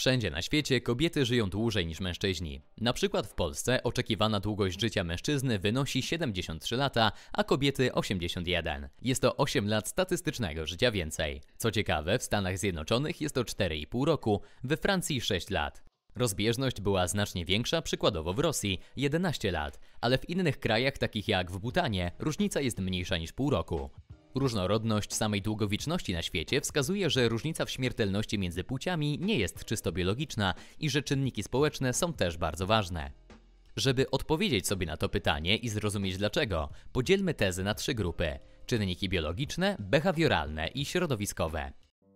Wszędzie na świecie kobiety żyją dłużej niż mężczyźni. Na przykład w Polsce oczekiwana długość życia mężczyzny wynosi 73 lata, a kobiety 81. Jest to 8 lat statystycznego życia więcej. Co ciekawe, w Stanach Zjednoczonych jest to 4,5 roku, we Francji 6 lat. Rozbieżność była znacznie większa, przykładowo w Rosji 11 lat, ale w innych krajach takich jak w Butanie różnica jest mniejsza niż pół roku. Różnorodność samej długowieczności na świecie wskazuje, że różnica w śmiertelności między płciami nie jest czysto biologiczna i że czynniki społeczne są też bardzo ważne. Żeby odpowiedzieć sobie na to pytanie i zrozumieć dlaczego, podzielmy tezy na trzy grupy: czynniki biologiczne, behawioralne i środowiskowe.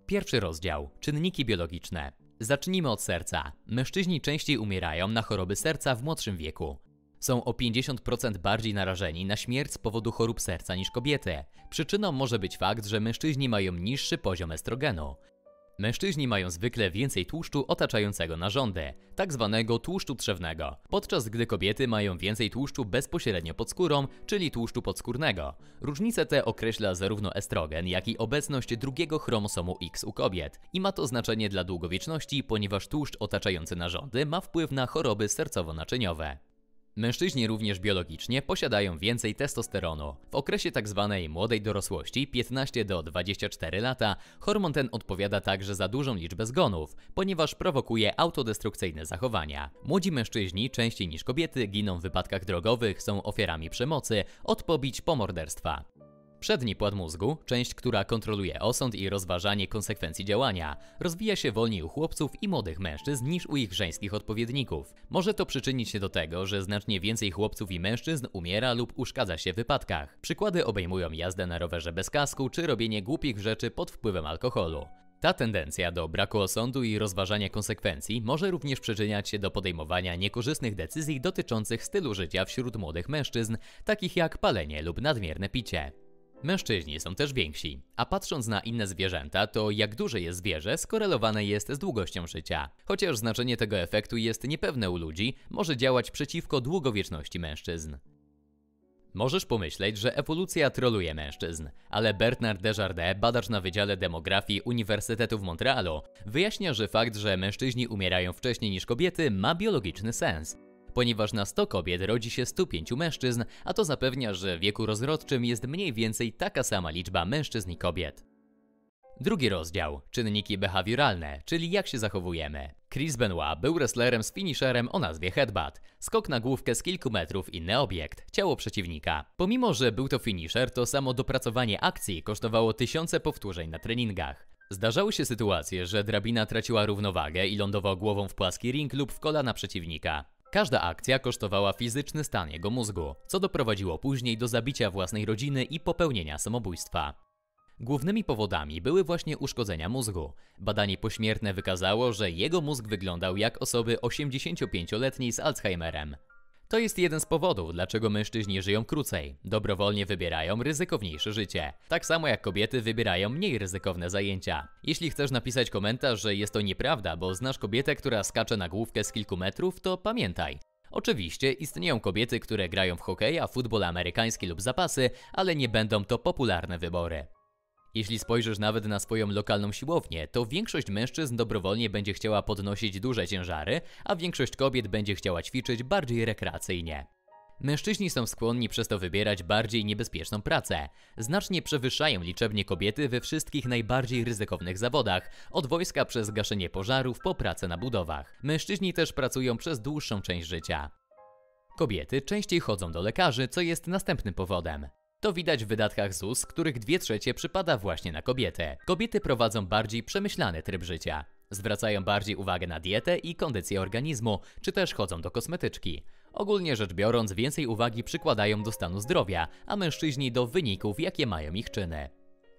Pierwszy rozdział czynniki biologiczne. Zacznijmy od serca. Mężczyźni częściej umierają na choroby serca w młodszym wieku są o 50% bardziej narażeni na śmierć z powodu chorób serca niż kobiety. Przyczyną może być fakt, że mężczyźni mają niższy poziom estrogenu. Mężczyźni mają zwykle więcej tłuszczu otaczającego narządy, tak zwanego tłuszczu trzewnego, podczas gdy kobiety mają więcej tłuszczu bezpośrednio pod skórą, czyli tłuszczu podskórnego. Różnice te określa zarówno estrogen, jak i obecność drugiego chromosomu X u kobiet i ma to znaczenie dla długowieczności, ponieważ tłuszcz otaczający narządy ma wpływ na choroby sercowo-naczyniowe. Mężczyźni również biologicznie posiadają więcej testosteronu. W okresie tzw. Tak młodej dorosłości 15 do 24 lata hormon ten odpowiada także za dużą liczbę zgonów, ponieważ prowokuje autodestrukcyjne zachowania. Młodzi mężczyźni częściej niż kobiety giną w wypadkach drogowych, są ofiarami przemocy, od pobić po morderstwa. Przedni płat mózgu, część, która kontroluje osąd i rozważanie konsekwencji działania, rozwija się wolniej u chłopców i młodych mężczyzn niż u ich żeńskich odpowiedników. Może to przyczynić się do tego, że znacznie więcej chłopców i mężczyzn umiera lub uszkadza się w wypadkach. Przykłady obejmują jazdę na rowerze bez kasku czy robienie głupich rzeczy pod wpływem alkoholu. Ta tendencja do braku osądu i rozważania konsekwencji może również przyczyniać się do podejmowania niekorzystnych decyzji dotyczących stylu życia wśród młodych mężczyzn, takich jak palenie lub nadmierne picie. Mężczyźni są też więksi, a patrząc na inne zwierzęta, to jak duże jest zwierzę skorelowane jest z długością życia. Chociaż znaczenie tego efektu jest niepewne u ludzi, może działać przeciwko długowieczności mężczyzn. Możesz pomyśleć, że ewolucja troluje mężczyzn, ale Bernard Desjardins, badacz na Wydziale Demografii Uniwersytetu w Montrealu, wyjaśnia, że fakt, że mężczyźni umierają wcześniej niż kobiety ma biologiczny sens ponieważ na 100 kobiet rodzi się 105 mężczyzn, a to zapewnia, że w wieku rozrodczym jest mniej więcej taka sama liczba mężczyzn i kobiet. Drugi rozdział czynniki behawioralne, czyli jak się zachowujemy. Chris Benoit był wrestlerem z finisherem o nazwie Headbutt. Skok na główkę z kilku metrów, inny obiekt, ciało przeciwnika. Pomimo, że był to finisher, to samo dopracowanie akcji kosztowało tysiące powtórzeń na treningach. Zdarzały się sytuacje, że drabina traciła równowagę i lądował głową w płaski ring lub w kolana przeciwnika. Każda akcja kosztowała fizyczny stan jego mózgu, co doprowadziło później do zabicia własnej rodziny i popełnienia samobójstwa. Głównymi powodami były właśnie uszkodzenia mózgu. Badanie pośmiertne wykazało, że jego mózg wyglądał jak osoby 85-letniej z Alzheimerem. To jest jeden z powodów, dlaczego mężczyźni żyją krócej. Dobrowolnie wybierają ryzykowniejsze życie. Tak samo jak kobiety wybierają mniej ryzykowne zajęcia. Jeśli chcesz napisać komentarz, że jest to nieprawda, bo znasz kobietę, która skacze na główkę z kilku metrów, to pamiętaj. Oczywiście istnieją kobiety, które grają w hokeja, futbol amerykański lub zapasy, ale nie będą to popularne wybory. Jeśli spojrzysz nawet na swoją lokalną siłownię, to większość mężczyzn dobrowolnie będzie chciała podnosić duże ciężary, a większość kobiet będzie chciała ćwiczyć bardziej rekreacyjnie. Mężczyźni są skłonni przez to wybierać bardziej niebezpieczną pracę. Znacznie przewyższają liczebnie kobiety we wszystkich najbardziej ryzykownych zawodach, od wojska przez gaszenie pożarów po pracę na budowach. Mężczyźni też pracują przez dłuższą część życia. Kobiety częściej chodzą do lekarzy, co jest następnym powodem. To widać w wydatkach ZUS, których 2 trzecie przypada właśnie na kobietę. Kobiety prowadzą bardziej przemyślany tryb życia. Zwracają bardziej uwagę na dietę i kondycję organizmu, czy też chodzą do kosmetyczki. Ogólnie rzecz biorąc, więcej uwagi przykładają do stanu zdrowia, a mężczyźni do wyników, jakie mają ich czyny.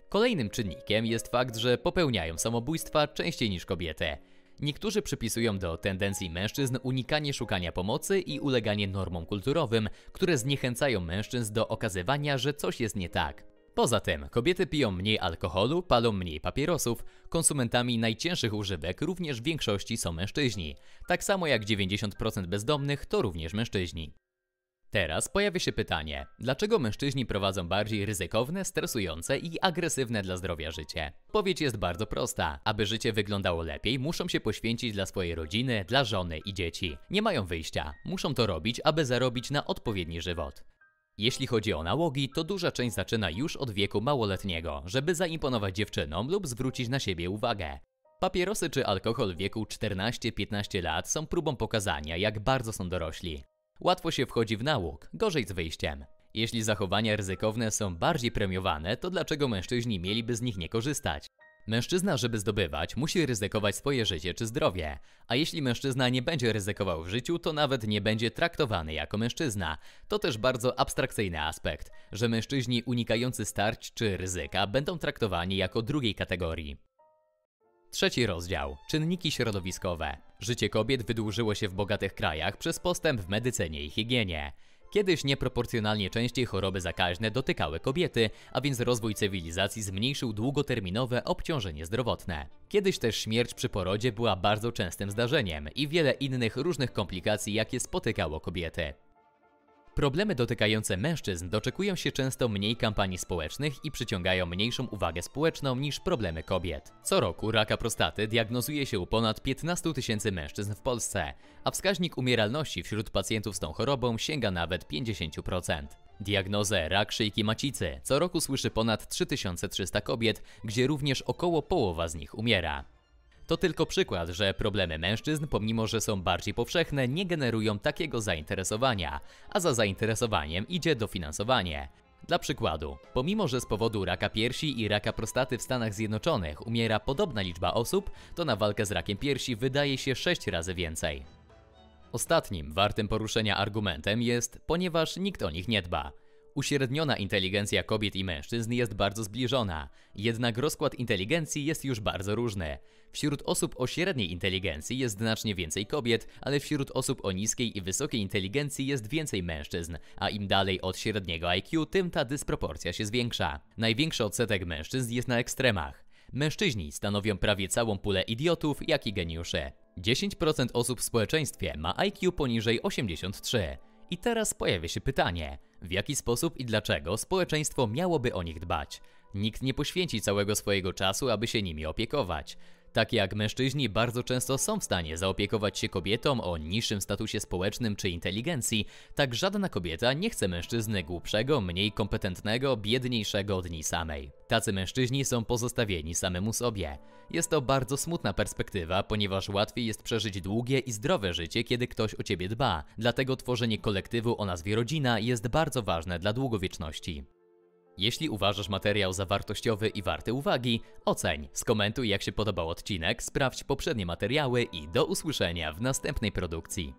Kolejnym czynnikiem jest fakt, że popełniają samobójstwa częściej niż kobiety. Niektórzy przypisują do tendencji mężczyzn unikanie szukania pomocy i uleganie normom kulturowym, które zniechęcają mężczyzn do okazywania, że coś jest nie tak. Poza tym kobiety piją mniej alkoholu, palą mniej papierosów, konsumentami najcięższych używek również w większości są mężczyźni, tak samo jak 90% bezdomnych to również mężczyźni. Teraz pojawia się pytanie, dlaczego mężczyźni prowadzą bardziej ryzykowne, stresujące i agresywne dla zdrowia życie? Powiedź jest bardzo prosta. Aby życie wyglądało lepiej, muszą się poświęcić dla swojej rodziny, dla żony i dzieci. Nie mają wyjścia, muszą to robić, aby zarobić na odpowiedni żywot. Jeśli chodzi o nałogi, to duża część zaczyna już od wieku małoletniego, żeby zaimponować dziewczynom lub zwrócić na siebie uwagę. Papierosy czy alkohol w wieku 14-15 lat są próbą pokazania, jak bardzo są dorośli. Łatwo się wchodzi w nałóg, gorzej z wyjściem. Jeśli zachowania ryzykowne są bardziej premiowane, to dlaczego mężczyźni mieliby z nich nie korzystać? Mężczyzna, żeby zdobywać, musi ryzykować swoje życie czy zdrowie, a jeśli mężczyzna nie będzie ryzykował w życiu, to nawet nie będzie traktowany jako mężczyzna. To też bardzo abstrakcyjny aspekt, że mężczyźni unikający starć czy ryzyka będą traktowani jako drugiej kategorii. Trzeci rozdział. Czynniki środowiskowe. Życie kobiet wydłużyło się w bogatych krajach przez postęp w medycynie i higienie. Kiedyś nieproporcjonalnie częściej choroby zakaźne dotykały kobiety, a więc rozwój cywilizacji zmniejszył długoterminowe obciążenie zdrowotne. Kiedyś też śmierć przy porodzie była bardzo częstym zdarzeniem i wiele innych różnych komplikacji, jakie spotykało kobiety. Problemy dotykające mężczyzn doczekują się często mniej kampanii społecznych i przyciągają mniejszą uwagę społeczną niż problemy kobiet. Co roku raka prostaty diagnozuje się u ponad 15 tysięcy mężczyzn w Polsce, a wskaźnik umieralności wśród pacjentów z tą chorobą sięga nawet 50%. Diagnozę rak szyjki macicy co roku słyszy ponad 3300 kobiet, gdzie również około połowa z nich umiera. To tylko przykład, że problemy mężczyzn, pomimo że są bardziej powszechne, nie generują takiego zainteresowania, a za zainteresowaniem idzie dofinansowanie. Dla przykładu, pomimo że z powodu raka piersi i raka prostaty w Stanach Zjednoczonych umiera podobna liczba osób, to na walkę z rakiem piersi wydaje się 6 razy więcej. Ostatnim wartym poruszenia argumentem jest, ponieważ nikt o nich nie dba. Uśredniona inteligencja kobiet i mężczyzn jest bardzo zbliżona, jednak rozkład inteligencji jest już bardzo różny. Wśród osób o średniej inteligencji jest znacznie więcej kobiet, ale wśród osób o niskiej i wysokiej inteligencji jest więcej mężczyzn, a im dalej od średniego IQ, tym ta dysproporcja się zwiększa. Największy odsetek mężczyzn jest na ekstremach. Mężczyźni stanowią prawie całą pulę idiotów, jak i geniuszy. 10% osób w społeczeństwie ma IQ poniżej 83. I teraz pojawia się pytanie, w jaki sposób i dlaczego społeczeństwo miałoby o nich dbać? Nikt nie poświęci całego swojego czasu, aby się nimi opiekować. Tak jak mężczyźni bardzo często są w stanie zaopiekować się kobietą o niższym statusie społecznym czy inteligencji, tak żadna kobieta nie chce mężczyzny głupszego, mniej kompetentnego, biedniejszego od niej samej. Tacy mężczyźni są pozostawieni samemu sobie. Jest to bardzo smutna perspektywa, ponieważ łatwiej jest przeżyć długie i zdrowe życie, kiedy ktoś o ciebie dba. Dlatego tworzenie kolektywu o nazwie rodzina jest bardzo ważne dla długowieczności. Jeśli uważasz materiał za wartościowy i warty uwagi, oceń, skomentuj jak się podobał odcinek, sprawdź poprzednie materiały i do usłyszenia w następnej produkcji.